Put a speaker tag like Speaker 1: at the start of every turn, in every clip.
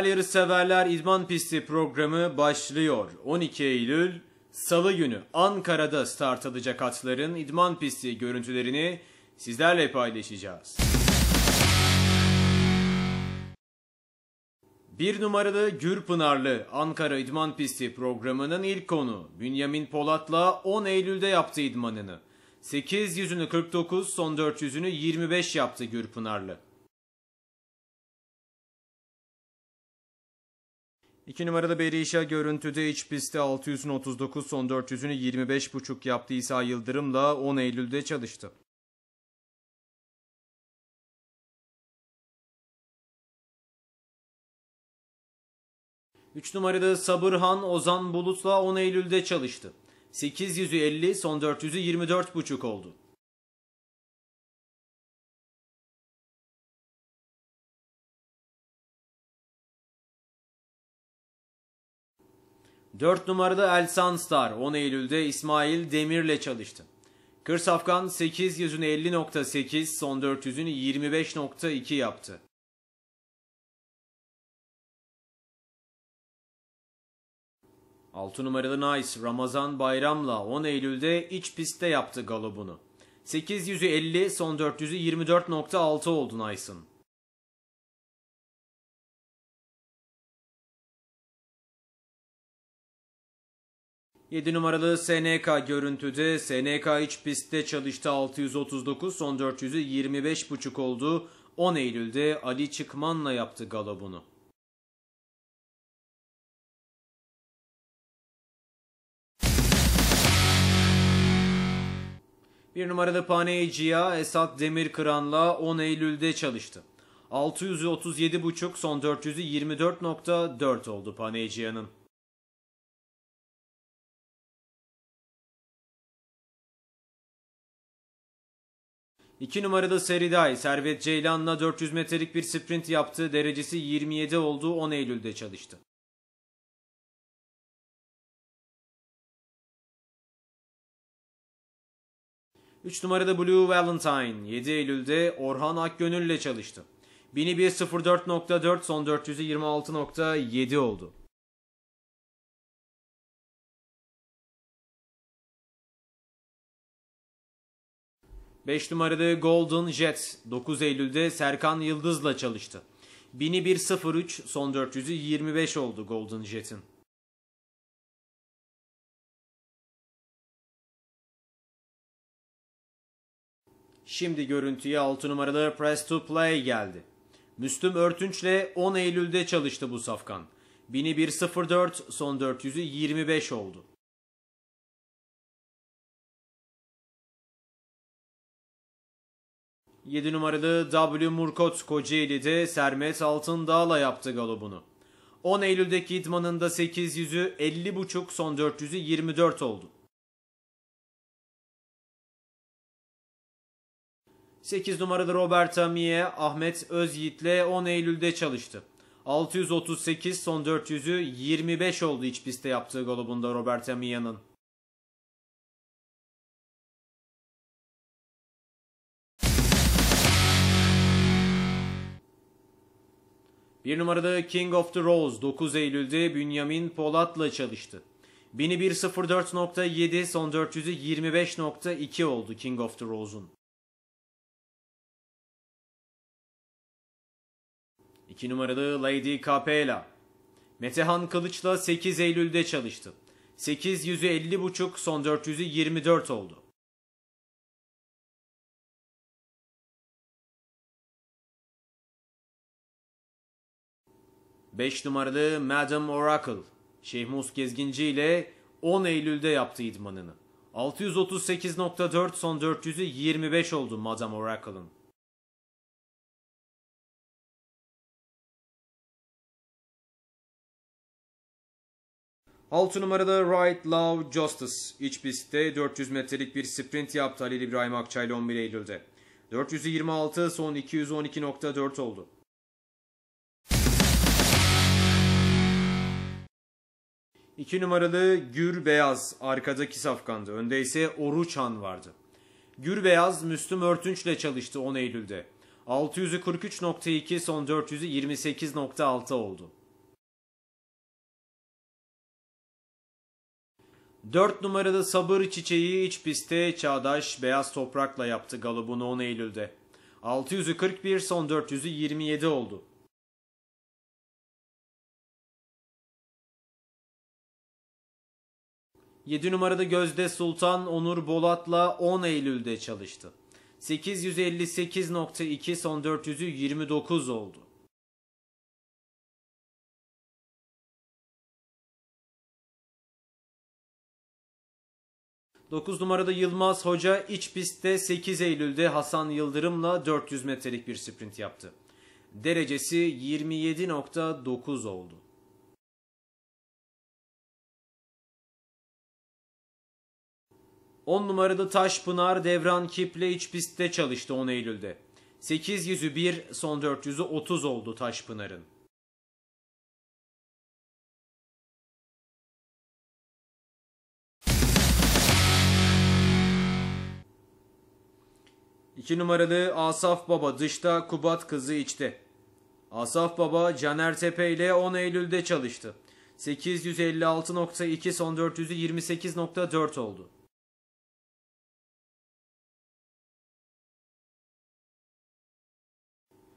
Speaker 1: Değerli yarışseverler İdman Pisti programı başlıyor. 12 Eylül Salı günü Ankara'da start alacak atların İdman Pisti görüntülerini sizlerle paylaşacağız. Bir numaralı Gürpınarlı Ankara İdman Pisti programının ilk konu Bünyamin Polat'la 10 Eylül'de yaptı idmanını. 8 yüzünü 49 son 400'ünü 25 yaptı Gürpınarlı. 2 numaralı Berisha görüntüde iç pistte 639 son 400'ünü 25.5 yaptı İsa Yıldırım'la 10 Eylül'de çalıştı. Üç numaralı Sabırhan Ozan Bulut'la 10 Eylül'de çalıştı. 850 son 400'ü 24.5 oldu. 4 numarada Elsan Star 10 Eylül'de İsmail Demir'le çalıştı. Kır Safkan 800'ünü 50.8 son 400'ünü 25.2 yaptı. Altı numaralı Nice Ramazan Bayram'la 10 Eylül'de iç pistte yaptı galobunu. 850 son 400'ü 24.6 oldu Nice'ın. 7 numaralı SNK görüntüde SNK iç pistte çalıştı 639 son 400'ü 25.5 oldu. 10 Eylül'de Ali Çıkman'la yaptı galabunu. Bir numaralı Paney Cia Esat Demirkıran'la 10 Eylül'de çalıştı. 637.5 son 400'ü 24.4 oldu Paney Cia'nın. İki numaralı Seriday, Servet Ceylan'la 400 metrelik bir sprint yaptı, derecesi 27 olduğu 10 Eylül'de çalıştı. Üç numarada Blue Valentine 7 Eylül'de Orhan Akgönül'le çalıştı. 1104.4 son 426.7 oldu. 5 numarada Golden Jets 9 Eylül'de Serkan Yıldız'la çalıştı. 1000'i son 400'ü 25 oldu Golden Jet'in. Şimdi görüntüye 6 numaralı Press to Play geldi. Müslüm Örtünç'le 10 Eylül'de çalıştı bu safkan. 1000'i son 400'ü 25 oldu. 7 numaralı W. Murkot Kocaeli'de Sermet Altındağ'la yaptı galobunu. 10 Eylül'deki idmanında 800'ü 50.5 son 400'ü 24 oldu. 8 numaralı Roberta Mie, Ahmet Özyiğit'le 10 Eylül'de çalıştı. 638 son 400'ü 25 oldu iç pistte yaptığı galobunda Roberta Mie'nin. Bir numarada King of the Rose 9 Eylül'de Bünyamin Polat'la çalıştı. 1104.7 son 400'ü 25.2 oldu King of the Rose'un. İki numaralı Lady Capella. Metehan Kılıç'la 8 Eylül'de çalıştı. 8 son 400'ü 24 oldu. 5 numaralı Madam Oracle, Şehmus Gezginci ile 10 Eylül'de yaptı idmanını. 638.4 son 400'ü 25 oldu Madam Oracle'ın. Altı numarada Right Love Justice iç pistte 400 metrelik bir sprint yaptı Halil İbrahim Akçaylı 11 Eylül'de. 426 son 212.4 oldu. İki numaralı Gür Beyaz arkadaki safkandı. Önde ise Oruçhan vardı. Gür Beyaz Müslüm Örtünç ile çalıştı 10 Eylül'de. 600'ü 43.2 son 400'ü 28.6 oldu. 4 numarada Sabır Çiçeği iç pistte Çağdaş Beyaz Toprak'la yaptı galibunu 10 Eylül'de. 600'ü 41 son 400'ü 27 oldu. 7 numarada Gözde Sultan Onur Bolat'la 10 Eylül'de çalıştı. 858.2 son 400'ü 29 oldu. Dokuz numarada Yılmaz Hoca iç pistte 8 Eylül'de Hasan Yıldırım'la 400 metrelik bir sprint yaptı. Derecesi 27.9 oldu. 10 numaralı Taşpınar Devran Kiple iç pistte çalıştı 10 Eylül'de. 800'ü 1, son 400'ü 30 oldu Taşpınar'ın. İki numaralı Asaf Baba dışta Kubat kızı içti. Asaf Baba Caner Tepe ile 10 Eylül'de çalıştı. 856.2 son 400'ü 28.4 oldu.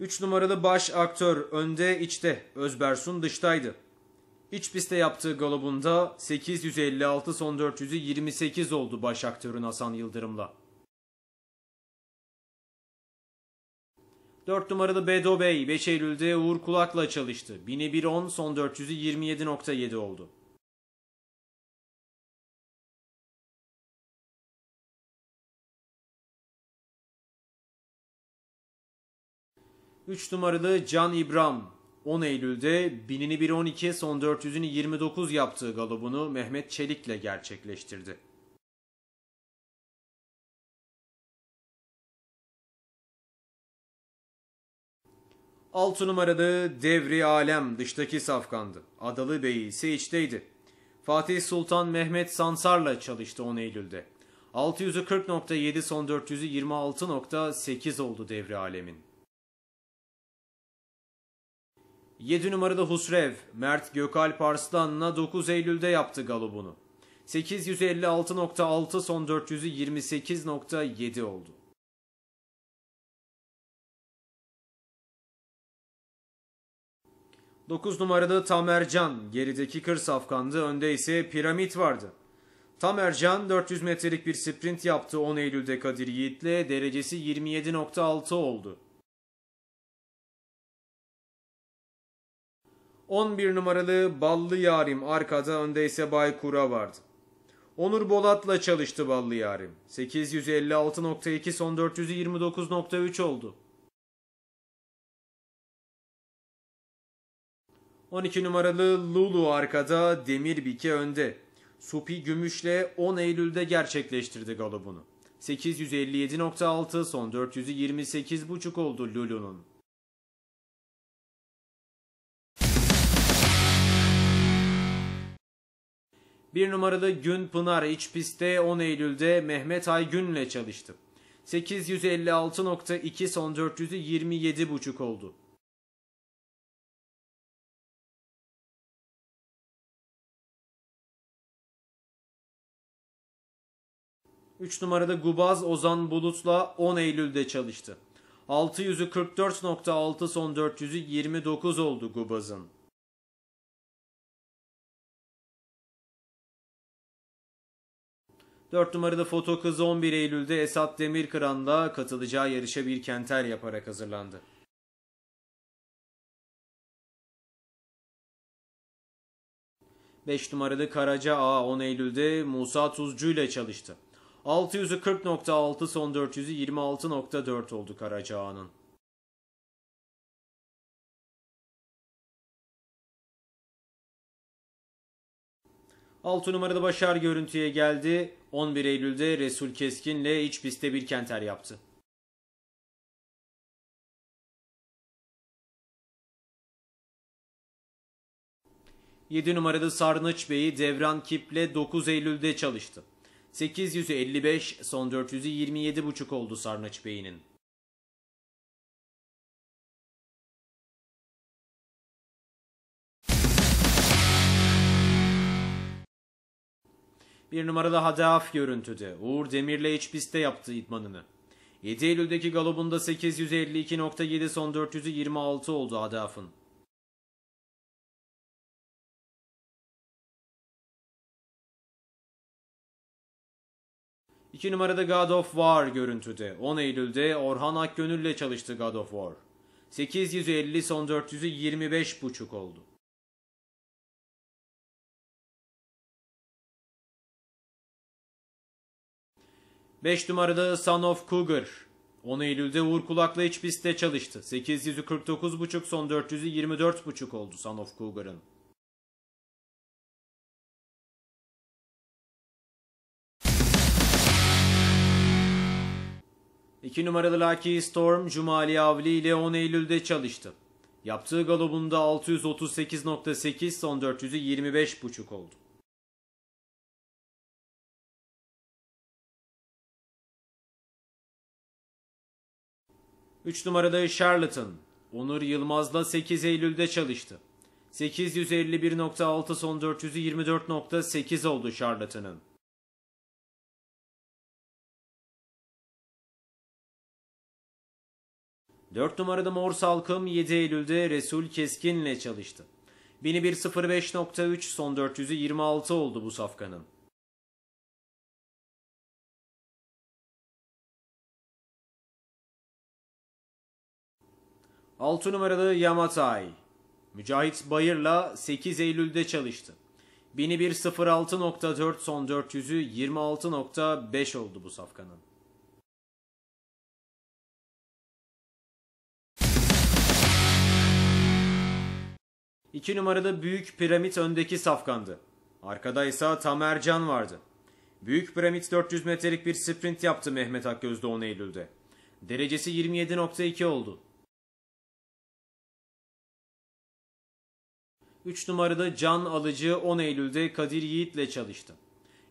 Speaker 1: 3 numaralı baş aktör önde içte, Özbersun dıştaydı. İç pistte yaptığı galobunda 856 son 400'ü 28 oldu baş aktörün Hasan Yıldırım'la. 4 numaralı Bedo Bey 5 Eylül'de Uğur Kulak'la çalıştı. 1001 son 400'ü 27.7 oldu. 3 numaralı Can İbram 10 Eylül'de 1000'ini 1.12 son 400'ünü 29 yaptığı galobunu Mehmet Çelik'le gerçekleştirdi. Altı numaralı Devri Alem dıştaki safkandı. Adalı Bey ise içteydi. Fatih Sultan Mehmet Sansar'la çalıştı 10 Eylül'de. 640.7 son 400'ü 26.8 oldu devri alemin. 7 numarada Husrev, Mert Gökalp Arslan'la 9 Eylül'de yaptı galobunu. 856.6 son 428.7 oldu. Dokuz numarada Tamercan, gerideki kır safkandı, önde ise piramit vardı. Tamercan 400 metrelik bir sprint yaptı 10 Eylül'de Kadir Yiğit'le, derecesi 27.6 oldu. 11 numaralı Ballı Yarim arkada önde ise Baykura vardı. Onur Bolat'la çalıştı Ballı Yarim. 856.2 son 429.3 oldu. 12 numaralı Lulu arkada, Demir Bike önde. Supi Gümüş'le 10 Eylül'de gerçekleştirdi galobunu. 857.6 son 428.5 oldu Lulu'nun. 1 numaralı Gün Pınar iç pistte 10 Eylül'de Mehmet Aygün'le çalıştı. 856.2 son 400'ü 27.5
Speaker 2: oldu. Üç
Speaker 1: numarada Gubaz Ozan Bulut'la 10 Eylül'de çalıştı. 644.6 son 400'ü 29 oldu Gubaz'ın. 4 numarada foto kız 11 Eylül'de Esat Demirkıran'la katılacağı yarışa bir kenter yaparak hazırlandı. Beş numaralı Karaca A 10 Eylül'de Musa Tuzcu ile çalıştı. 600'ü 40.6 son 400'ü 26.4 oldu Karaca A'nın. Altı numarada Başar görüntüye geldi. 11 Eylül'de Resul Keskin'le iç pistte bir kenter yaptı. Yedi numaralı Sarnıç Bey'i Devran Kip'le 9 Eylül'de çalıştı. 855 son 400'ü buçuk oldu Sarnıç Bey'inin. Bir numarada Hadaf görüntüde. Uğur Demir'le iç pistte yaptığı idmanını. 7 Eylül'deki galobunda 852.7 son 400'ü 26 oldu Hadaf'ın. İki numarada God of War görüntüde. 10 Eylül'de Orhan Akgönül'le çalıştı God of War. 850 son 400'ü buçuk oldu. 5 numaralı Son of Cougar. 10 Eylül'de Uğur Kulak'la iç pistte çalıştı. 800'ü 49.5 son 400'ü 24.5 oldu Son of Cougar'ın. İki numaralı Lucky Storm, Cumali Avli ile 10 Eylül'de çalıştı. Yaptığı galobunda 638.8 son 400'ü 25.5 oldu. 3 numarada Charlton, Onur Yılmaz'la 8 Eylül'de çalıştı. 851.6 son 424.8 oldu Charlatan'ın. Dört numarada Mor Salkım 7 Eylül'de Resul Keskin'le çalıştı. 1005.3 son 426 oldu bu safkanın. 6 numaralı Yamatay. Mücahit Bayır'la 8 Eylül'de çalıştı. 1106.4 son 400'ü 26.5 oldu bu safkanın. İki numarada Büyük Piramit öndeki safkandı. Arkada ise Tamercan vardı. Büyük Piramit 400 metrelik bir sprint yaptı Mehmet Akgöz'de 10 Eylül'de. Derecesi 27.2 oldu. 3 numarada Can Alıcı 10 Eylül'de Kadir Yiğit'le çalıştı.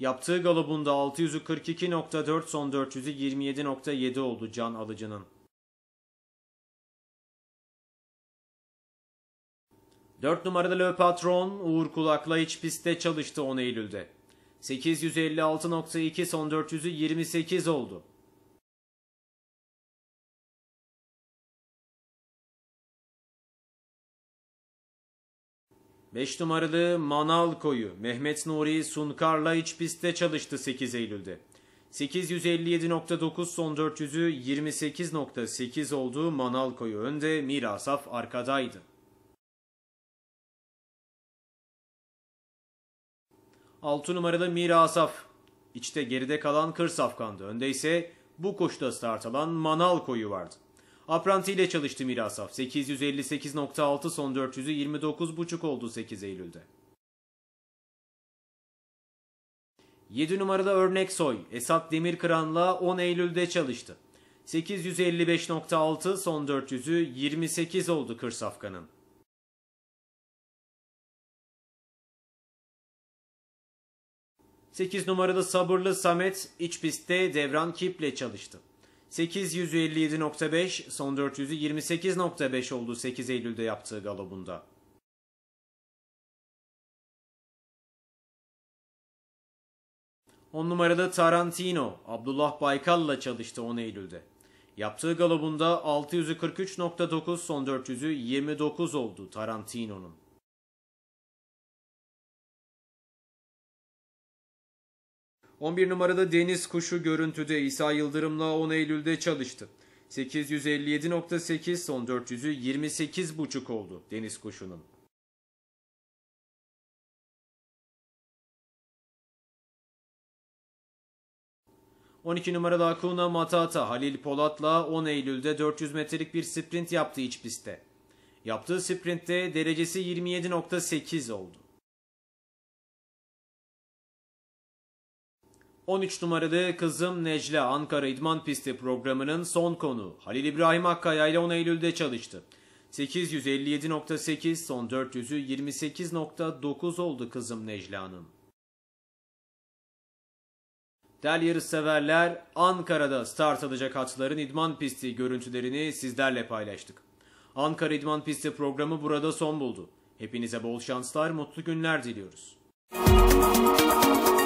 Speaker 1: Yaptığı galibunda 642.4 son 427.7 oldu Can Alıcı'nın. 4 numaralı Le Patron Uğur Kulak'la iç pistte çalıştı 10 Eylül'de. 856.2 son 428 oldu. 5 numaralı Manal Koyu Mehmet Nuri Sunkar'la iç pistte çalıştı 8 Eylül'de. 857.9 son 400'ü 28.8 olduğu Manal Koyu önde, Mirasaf arkadaydı. Altı numaralı Mira Mirasaf. İçte geride kalan Kırsafkan'dı. Önde ise bu koşuda start alan Manal Koyu vardı. Apranti ile çalıştı Mirasaf. 858.6 son 400'ü 29.5 oldu 8 Eylül'de. 7 numaralı örnek soy Esat Demirkıran'la 10 Eylül'de çalıştı. 855.6 son 400'ü 28 oldu Kırsafkan'ın. 8 numaralı sabırlı Samet iç pistte Devran Kip'le çalıştı. 857.5, son 400'ü 28.5 oldu 8 Eylül'de yaptığı galobunda. On numarada Tarantino, Abdullah Baykal'la çalıştı 10 Eylül'de. Yaptığı galobunda 643.9 son 400'ü 29 oldu Tarantino'nun. 11 numarada Deniz Kuşu görüntüde İsa Yıldırım'la 10 Eylül'de çalıştı. 857.8 son 400'ü 28.5 oldu Deniz Kuşu'nun. ...12 numaralı Akuna Matata Halil Polat'la 10 Eylül'de 400 metrelik bir sprint yaptı iç pistte. Yaptığı sprintte derecesi 27.8 oldu. 13 numaralı Kızım Necla Ankara İdman Pisti programının son konu Halil İbrahim Akkaya ile 10 Eylül'de çalıştı. 857.8 son 400'ü 28.9 oldu Kızım Necla'nın. Değerli severler, Ankara'da start alacak atların idman pisti görüntülerini sizlerle paylaştık. Ankara İdman Pisti programı burada son buldu. Hepinize bol şanslar, mutlu günler diliyoruz. Müzik